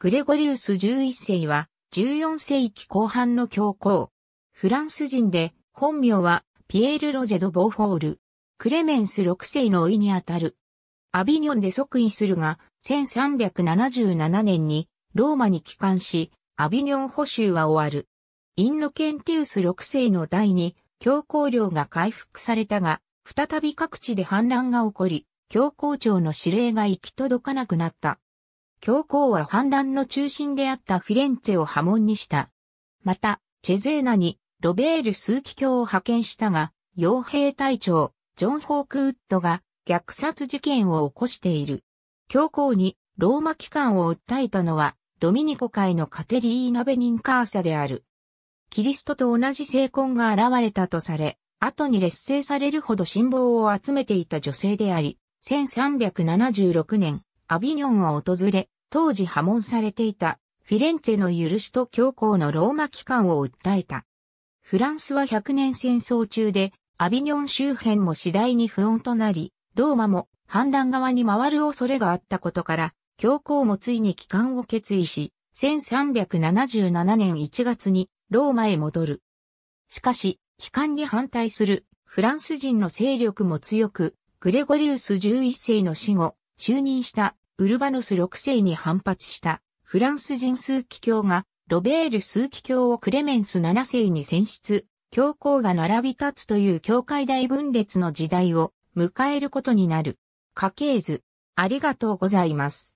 グレゴリウス11世は14世紀後半の教皇。フランス人で本名はピエール・ロジェド・ボーフォール。クレメンス6世の老いにあたる。アビニョンで即位するが、1377年にローマに帰還し、アビニョン補修は終わる。インノケンティウス6世の代に教皇領が回復されたが、再び各地で反乱が起こり、教皇庁の指令が行き届かなくなった。教皇は反乱の中心であったフィレンツェを破門にした。また、チェゼーナにロベール数奇教を派遣したが、傭兵隊長、ジョン・ホークウッドが虐殺事件を起こしている。教皇にローマ機関を訴えたのは、ドミニコ会のカテリーナ・ベニン・カーサである。キリストと同じ聖婚が現れたとされ、後に劣勢されるほど信望を集めていた女性であり、1376年、アビニョンを訪れ、当時破門されていたフィレンツェの許しと教皇のローマ機関を訴えた。フランスは100年戦争中で、アビニョン周辺も次第に不穏となり、ローマも反乱側に回る恐れがあったことから、教皇もついに帰還を決意し、1377年1月にローマへ戻る。しかし、帰還に反対するフランス人の勢力も強く、グレゴリウス11世の死後、就任したウルバノス6世に反発したフランス人枢機卿がロベール枢機卿をクレメンス7世に選出、教皇が並び立つという教会大分裂の時代を迎えることになる。家系図、ありがとうございます。